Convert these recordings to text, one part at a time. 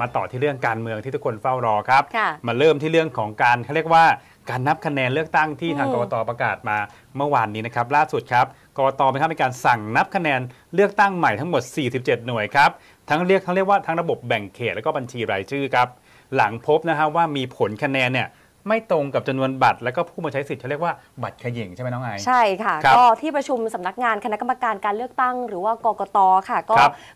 มาต่อที่เรื่องการเมืองที่ทุกคนเฝ้ารอครับมาเริ่มที่เรื่องของการเขาเรียกว่าการนับคะแนนเลือกตั้งที่ทางกรกตประกาศมา เมื่อวานนี้นะครับล่าสุดครับกรกตเนะครับมีการสั่งนับคะแนน เลือกตั้งใหม่ทั้งหมด 47 หน่วยครับ ทั้งเรียกทั้งเรียกว่าทั้งระบบแบ่งเขตและก็บัญชีรายชื่อครับหลังพบนะฮะว่ามีผลคะแนนเนี่ยไม่ตรงกับจำนวนบัตรแล้วก็ผู้มาใช้สิทธิ์เขาเรียกว่า บัตรขยิงใช่ไหมน้องไอใช่ค่ะคก็ที่ประชุมสำนักงานคณะกรรมการการเลือกตั้ง หรือว่ากกตค่ะ ก็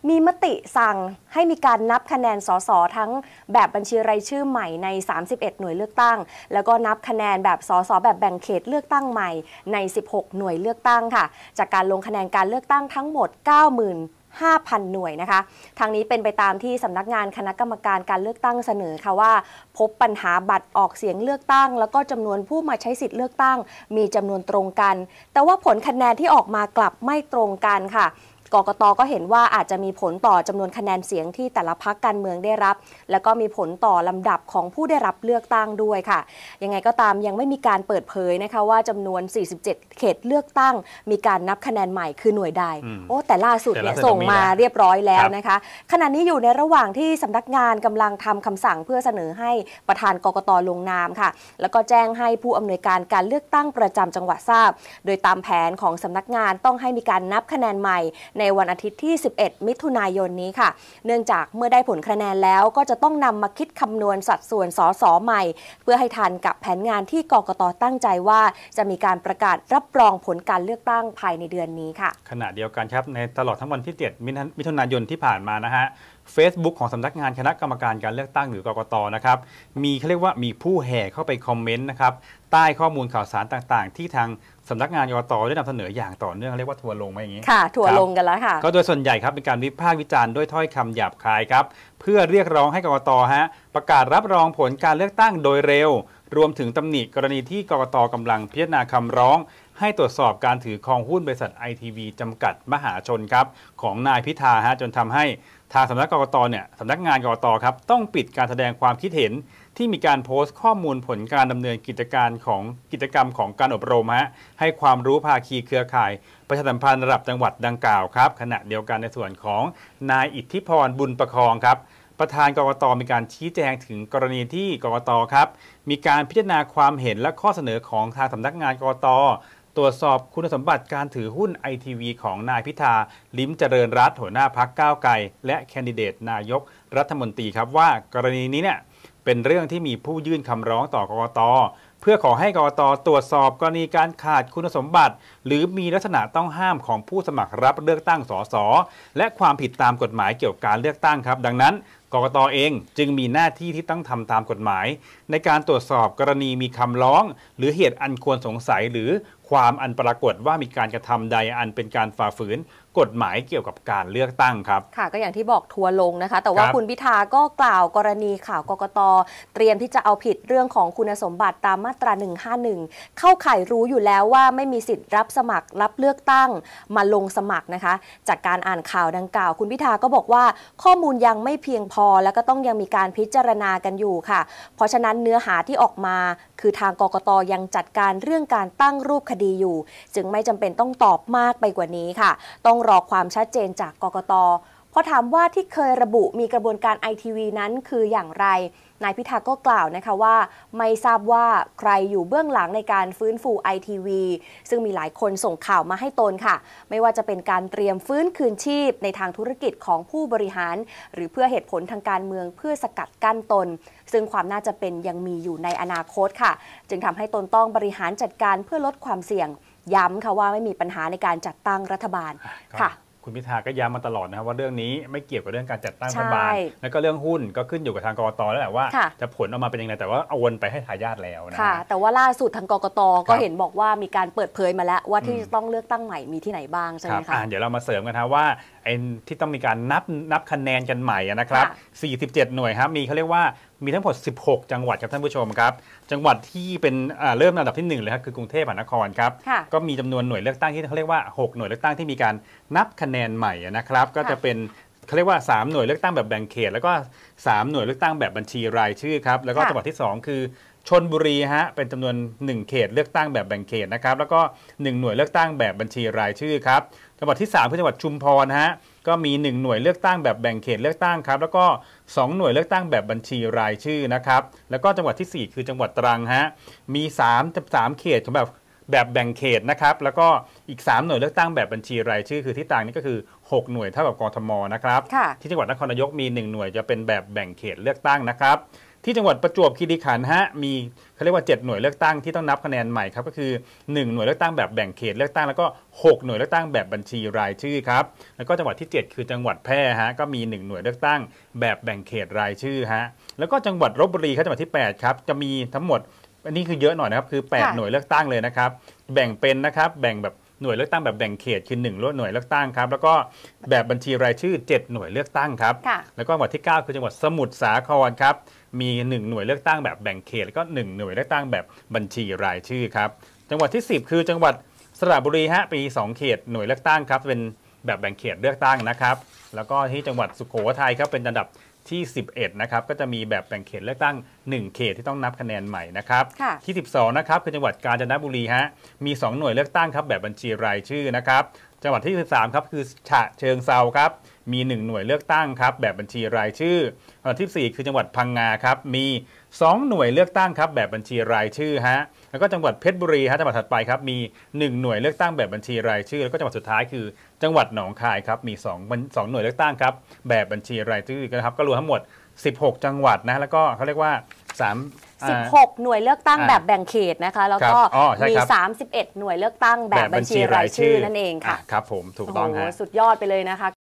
มีมติสั่งให้มีการนับคะแนนสสทั้งแบบบัญชีรายชื่อใหม่ใน 31 หน่วยเลือกตั้ง แล้วก็นับคะแนนแบบสสแบบแบ่งเขตเลือกตั้งใหม่ใน 16 หน่วยเลือกตั้งค่ะ จากการลงคะแนนการเลือกตั้งทั้งหมด 90,000 5,000 หน่วยนะคะทางนี้เป็นไปตามที่สำนักงานคณะกรรมการการเลือกตั้งเสนอค่ะว่า พบปัญหาบัตรออกเสียงเลือกตั้ง แล้วก็จำนวนผู้มาใช้สิทธิ์เลือกตั้ง มีจำนวนตรงกัน แต่ว่าผลคะแนนที่ออกมากลับไม่ตรงกันค่ะกกตก็เห็นว่า อาจจะมีผลต่อจำนวนคะแนนเสียงที่แต่ละพักการเมืองได้รับ แล้วก็มีผลต่อลำดับของผู้ได้รับเลือกตั้งด้วยค่ะยังไงก็ตามยังไม่มีการเปิดเผยนะคะว่าจำนวน 47 เขตเลือกตั้ง มีการนับคะแนนใหม่คือหน่วยใดโอ้แต่ล่าสุดเนี่ยส่งมาเรียบร้อยแล้วนะคะ ขณะนี้อยู่ในระหว่างที่สำนักงานกำลังทำคำสั่งเพื่อเสนอให้ประธานกกตลงนามค่ะ แล้วก็แจ้งให้ผู้อำนวยการการเลือกตั้งประจำจังหวัดทราบ โดยตามแผนของสำนักงานต้องให้มีการนับคะแนนใหม่ในวันอาทิตย์ที่ 11 มิถุนายนนี้ค่ะ เนื่องจากเมื่อได้ผลคะแนนแล้วก็จะต้องนำมาคิดคำนวณสัดส่วน สสใหม่ เพื่อให้ทันกับแผนงานที่กกตตั้งใจว่าจะมีการประกาศรับรองผลการเลือกตั้งภายในเดือนนี้ค่ะ ขณะเดียวกันครับ ในตลอดทั้งวันที่ 7 มิถุนายนที่ผ่านมานะฮะ Facebook ของสำนักงานคณะกรรมการการเลือกตั้งหรือกกตนะครับมีเขาเรียกว่ามีผู้แห่เข้าไปคอมเมนต์นะครับใต้ข้อมูลข่าวสารต่างๆ ที่ทางสำนักงานกกตได้นำเสนออย่างต่อเนื่องเรียกว่าทัวลงไหมอย่างนี้ค่ะทัวลงกันแล้วค่ะ ก็โดยส่วนใหญ่ครับเป็นการวิพากษ์วิจารณ์ด้วยถ้อยคำหยาบคายครับเพื่อเรียกร้องให้กกตฮะประกาศรับรองผลการเลือกตั้งโดยเร็ว รวมถึงตำหนิกรณีที่กกตกำลังพิจารณาคำร้องให้ตรวจสอบการถือครองหุ้นบริษัทไอทีวีจำกัดมหาชนครับ ของนายพิธาฮะจนทำให้ทางสำนักกรกตเนี่ยสำนักงานกรกตครับต้องปิดการแสดงความคิดเห็น ที่มีการโพสต์ข้อมูลผลการดำเนินกิจการของกิจกรรมของการอบรมฮะให้ความรู้ภาคีเครือข่าย ประชาสัมพันธ์ระดับจังหวัดดังกล่าวครับ ขณะเดียวกันในส่วนของนายอิทธิพรบุญประคองครับประธานกรกตมีการชี้แจงถึงกรณีที่กรกตครับมีการพิจารณาความเห็นและข้อเสนอของทางสำนักงานกรกตตรวจสอบคุณสมบัติการถือหุ้นไอทีวีของนายพิธา ลิ้มเจริญรัตหัวหน้าพักก้าวไกลและแคนดิเดตนายกรัฐมนตรีครับว่า กรณีนี้เนี่ยเป็นเรื่องที่มีผู้ยื่นคำร้องต่อกกตเพื่อขอให้กกตตรวจสอบกรณีการขาดคุณสมบัติ หรือมีลักษณะต้องห้ามของผู้สมัครรับเลือกตั้งสสและความผิดตามกฎหมายเกี่ยวกับการเลือกตั้งครับ ดังนั้นกกตเองจึงมีหน้าที่ที่ต้องทำตามกฎหมาย ในการตรวจสอบกรณีมีคำร้อง หรือเหตุอันควรสงสัยหรือความอันปรากฏว่ามีการกระทำใดอันเป็นการฝ่าฝืนกฎหมายเกี่ยวกับการเลือกตั้งครับ ค่ะก็อย่างที่บอกทัวลงนะคะ แต่ว่าคุณพิธาก็กล่าวกรณีข่าวกกตเตรียมที่จะเอาผิดเรื่องของคุณสมบัติตามมาตรา151 เข้าข่ายรู้อยู่แล้วว่าไม่มีสิทธิ์รับสมัครรับเลือกตั้งมาลงสมัครนะคะจากการอ่านข่าวดังกล่าว คุณพิธาก็บอกว่าข้อมูลยังไม่เพียงพอแล้วก็ต้องยังมีการพิจารณากันอยู่ค่ะ เพราะฉะนั้นเนื้อหาที่ออกมา คือทางกกตยังจัดการเรื่องการตั้งรูปคดีอยู่ จึงไม่จำเป็นต้องตอบมากไปกว่านี้ค่ะ ต้องรอความชัดเจนจากกกตพอถามว่าที่เคยระบุมีกระบวนการไอทีวีนั้นคืออย่างไร นายพิธาก็กล่าวนะคะว่า ไม่ทราบว่าใครอยู่เบื้องหลังในการฟื้นฟูไอทีวีซึ่งมีหลายคนส่งข่าวมาให้ตนค่ะ ไม่ว่าจะเป็นการเตรียมฟื้นคืนชีพในทางธุรกิจของผู้บริหาร หรือเพื่อเหตุผลทางการเมืองเพื่อสกัดกั้นตน ซึ่งความน่าจะเป็นยังมีอยู่ในอนาคตค่ะ จึงทำให้ตนต้องบริหารจัดการเพื่อลดความเสี่ยงย้ำค่ะ ว่าไม่มีปัญหาในการจัดตั้งรัฐบาลค่ะ คุณพิธาก็ย้ำมาตลอดนะครับว่าเรื่องนี้ไม่เกี่ยวกับเรื่องการจัดตั้งรัฐบาล แล้วก็เรื่องหุ้นก็ขึ้นอยู่กับทางกรกตแล้วแหละว่าจะผลออกมาเป็นยังไงแต่ว่าเอาวนไปให้ทายาทแล้วนะคะแต่ว่าล่าสุดทางกรกตก็เห็นบอกว่ามีการเปิดเผยมาแล้วว่าที่ต้องเลือกตั้งใหม่มีที่ไหนบ้างใช่ไหมคะเดี๋ยวเรามาเสริมกันนะว่าที่ต้องมีการนับนับคะแนนกันใหม่นะครับ47 หน่วยครับมีเขาเรียกว่ามีทั้งหมด 16 จังหวัดครับท่านผู้ชมครับ จังหวัดที่เป็นเริ่มอันดับที่1เลยครับคือกรุงเทพมหานครครับ ก็มีจำนวนหน่วยเลือกตั้งที่เขาเรียกว่า 6 หน่วยเลือกตั้งที่มีการนับคะแนนใหม่นะครับ ก็จะเป็นเขาเรียกว่า 3 หน่วยเลือกตั้งแบบแบ่งเขต แล้วก็ 3 หน่วยเลือกตั้งแบบบัญชีรายชื่อครับ แล้วก็จังหวัดที่ 2 คือชนบุรีฮะเป็นจำนวน 1 เขตเลือกตั้งแบบแบ่งเขตนะครับแล้วก็ 1 หน่วยเลือกตั้งแบบบัญชีรายชื่อครับจังหวัดที่ 3 คือจังหวัดชุมพรฮะก็มี1หน่วยเลือกตั้งแบบแบ่งเขตเลือกตั้งครับแล้วก็ 2 หน่วยเลือกตั้งแบบบัญชีรายชื่อนะครับแล้วก็จังหวัดที่4คือจังหวัดตรังฮะมี3มเขตแบบแบบแบ่งเขตนะครับแล้วก็อีก 3 หน่วยเลือกตั้งแบบบัญชีรายชื่อ คือที่ต่างนี่ก็คือ 6 หน่วยเท่ากับกรทมนะครับ ที่จังหวัดนครนายกมี1หน่วยจะเป็นแบบแบ่งเขตเลือกตั้งนะครับที่จังหวัดประจวบคีรีขันธ์ฮะมีเขาเรียกว่า 7 หน่วยเลือกตั้งที่ต้องนับคะแนนใหม่ครับก็คือ1หน่วยเลือกตั้งแบบแบ่งเขตเลือกตั้งแล้วก็6หน่วยเลือกตั้งแบบบัญชีรายชื่อครับแล้วก็จังหวัดที่ 7 คือจังหวัดแพร่ฮะก็มี 1 หน่วยเลือกตั้งแบบแบ่งเขตรายชื่อฮะแล้วก็จังหวัดลบบุรีครับจังหวัดที่8ครับจะมีทั้งหมดอันนี้คือเยอะหน่อยนะครับคือ 8 หน่วยเลือกตั้งเลยนะครับแบ่งเป็นนะครับแบ่งแบบหน่วยเลือกตั้งแบบแบ่งเขตคือ1หน่วยเลือกตั้งครับ แล้วก็แบบบัญชีรายชื่อ7หน่วยเลือกตั้งครับแล้วก็จังหวัดที่ 9 คือจังหวัดสมุทรสาครครับมี1หน่วยเลือกตั้งแบบแบ่งเขตแล้วก็1หน่วยเลือกตั้งแบบบัญชีรายชื่อครับจังหวัดที่ 10 คือจังหวัดสระบุรีฮะปี2เขตหน่วยเลือกตั้งครับเป็นแบบแบ่งเขตเลือกตั้งนะครับ แล้วก็ที่จังหวัดสุขโขทัยครับเป็นอันดับที่ 11นะครับก็จะมีแบบแบ่งเขตเลือกตั้ง 1 เขตที่ต้องนับคะแนนใหม่นะครับที่12นะครับคือจังหวัดกาญจนบุรีฮะ มี2หน่วยเลือกตั้งครับแบบบัญชีรายชื่อนะครับ จังหวัดที่ 13ครับคือฉะเชิงเซาครับมี 1 หน่วยเลือกตั้งครับ แบบบัญชีรายชื่ออันดับที่ 4 คือจังหวัดพังงาครับ มี 2 หน่วยเลือกตั้งครับแบบบัญชีรายชื่อฮะ แล้วก็ จังหวัดเพชรบุรีฮะจังหวัด ถัดไปครับ มี 1 หน่วยเลือกตั้งแบบบัญชีรายชื่อ แล้วก็จังหวัด สุดท้ายคือ จังหวัดหนองคายครับ มี2งหน่วยเลือกตั้งครับแบบบัญชีรายชื่อนะครับก็รวมทั้งหมด 16 จังหวัดนะแล้วก็เขาเรียกว่า3 16 หน่วยเลือกตั้งแบบแบ่งเขตนะคะ แล้วก็มี31 หน่วยเลือกตั้ง แบบบัญชีรายชื่อนั่นเองค่ะครับผมถูกต้องฮะสุดยอดไปเลยนะคะ